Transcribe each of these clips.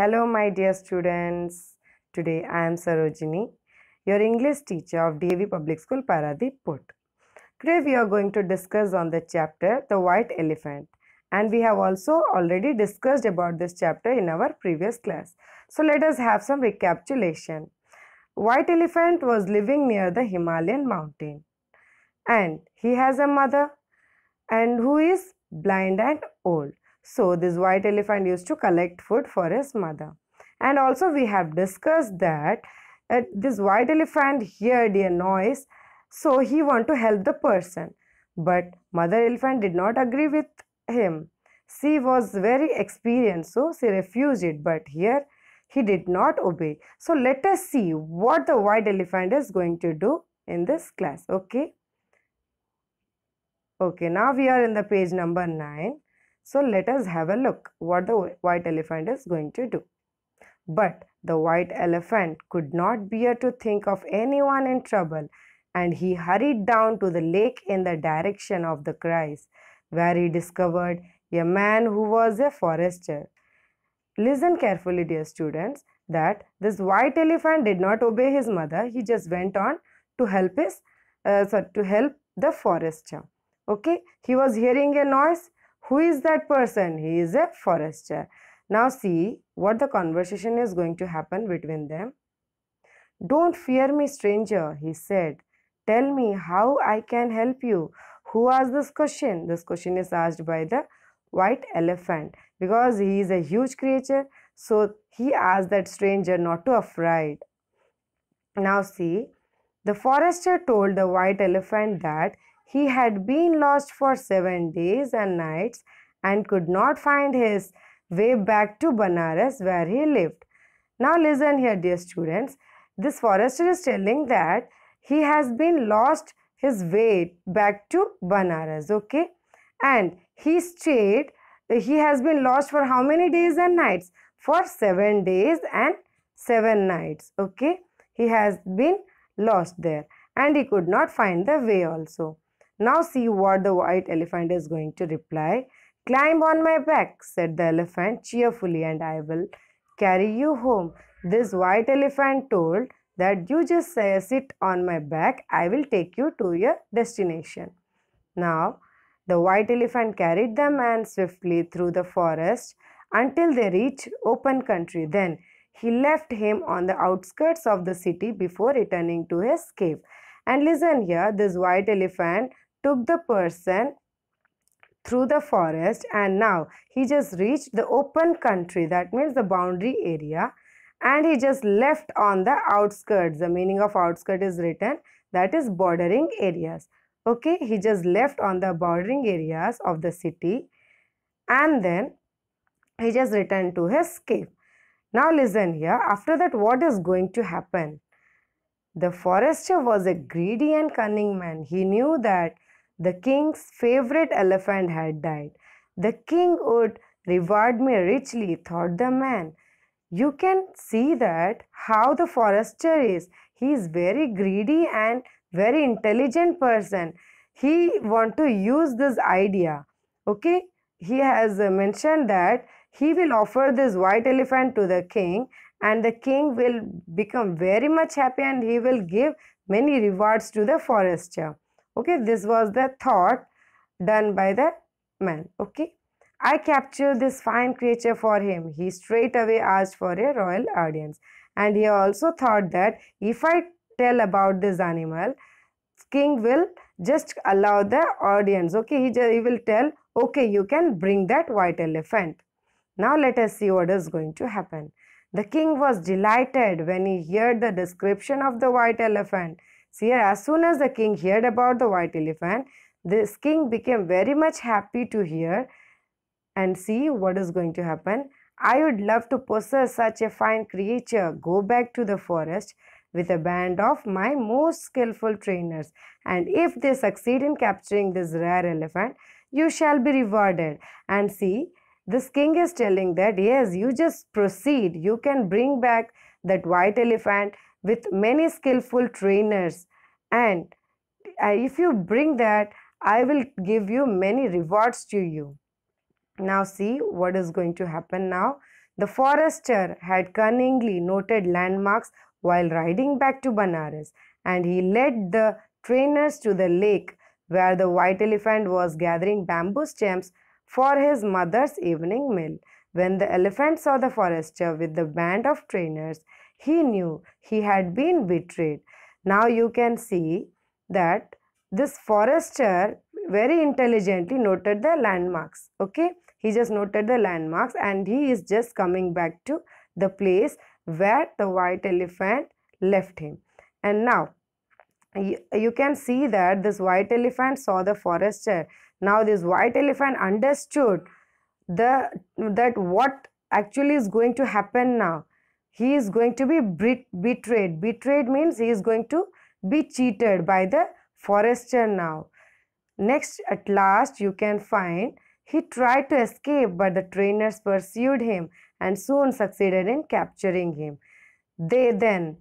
Hello, my dear students. Today I am Sarojini, your English teacher of DAV Public School Paradip Put. Today we are going to discuss on the chapter The White Elephant and we have also already discussed about this chapter in our previous class. So let us have some recapitulation. White elephant was living near the Himalayan mountain and he has a mother and who is blind and old. So this white elephant used to collect food for his mother. And also we have discussed that uh, this white elephant heard a noise so he want to help the person. But mother elephant did not agree with him. She was very experienced so she refused it but here he did not obey. So let us see what the white elephant is going to do in this class. Okay. Okay now we are in the page number 9. So let us have a look what the white elephant is going to do. But the white elephant could not bear to think of anyone in trouble and he hurried down to the lake in the direction of the cries, where he discovered a man who was a forester. Listen carefully, dear students, that this white elephant did not obey his mother. He just went on to help his, uh, sorry, to help the forester. Okay, he was hearing a noise who is that person? He is a forester. Now see what the conversation is going to happen between them. Don't fear me, stranger, he said. Tell me how I can help you. Who asked this question? This question is asked by the white elephant because he is a huge creature. So he asked that stranger not to afraid. Now see, the forester told the white elephant that he had been lost for seven days and nights and could not find his way back to Banaras where he lived. Now listen here dear students. This forester is telling that he has been lost his way back to Banaras okay and he stayed he has been lost for how many days and nights for 7 days and 7 nights okay he has been lost there and he could not find the way also now see what the white elephant is going to reply. Climb on my back, said the elephant cheerfully, and I will carry you home. This white elephant told that you just sit on my back, I will take you to your destination. Now, the white elephant carried the man swiftly through the forest until they reached open country. Then he left him on the outskirts of the city before returning to his cave. And listen here, this white elephant took the person through the forest and now he just reached the open country that means the boundary area and he just left on the outskirts the meaning of outskirt is written that is bordering areas okay he just left on the bordering areas of the city and then he just returned to his cave now listen here after that what is going to happen the forester was a greedy and cunning man he knew that the king's favorite elephant had died. The king would reward me richly, thought the man. You can see that how the forester is. He is very greedy and very intelligent person. He want to use this idea. Okay, he has mentioned that he will offer this white elephant to the king and the king will become very much happy and he will give many rewards to the forester okay this was the thought done by the man okay i captured this fine creature for him he straightway asked for a royal audience and he also thought that if i tell about this animal king will just allow the audience okay he, just, he will tell okay you can bring that white elephant now let us see what is going to happen the king was delighted when he heard the description of the white elephant See here as soon as the king heard about the white elephant, this king became very much happy to hear and see what is going to happen. I would love to possess such a fine creature, go back to the forest with a band of my most skillful trainers. And if they succeed in capturing this rare elephant, you shall be rewarded. And see, this king is telling that, yes, you just proceed. You can bring back that white elephant with many skillful trainers and uh, if you bring that i will give you many rewards to you now see what is going to happen now the forester had cunningly noted landmarks while riding back to banaras and he led the trainers to the lake where the white elephant was gathering bamboo stems for his mother's evening meal when the elephant saw the forester with the band of trainers he knew he had been betrayed. Now you can see that this forester very intelligently noted the landmarks. Okay, he just noted the landmarks and he is just coming back to the place where the white elephant left him. And now you can see that this white elephant saw the forester. Now this white elephant understood the that what actually is going to happen now he is going to be betrayed. Betrayed means he is going to be cheated by the forester now. Next, at last, you can find he tried to escape, but the trainers pursued him and soon succeeded in capturing him. They then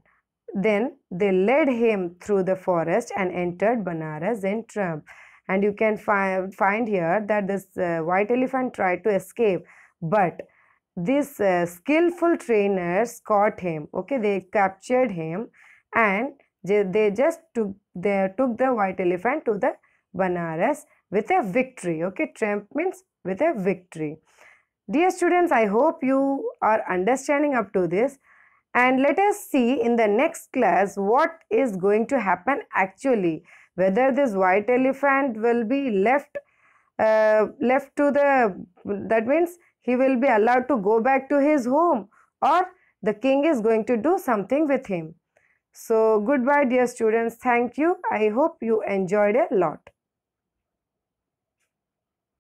then they led him through the forest and entered Banaras in trump. And you can fi find here that this uh, white elephant tried to escape, but this uh, skillful trainers caught him okay they captured him and they, just took they took the white elephant to the banaras with a victory okay triumph means with a victory dear students i hope you are understanding up to this and let us see in the next class what is going to happen actually whether this white elephant will be left uh, left to the that means he will be allowed to go back to his home or the king is going to do something with him. So goodbye dear students. Thank you. I hope you enjoyed a lot.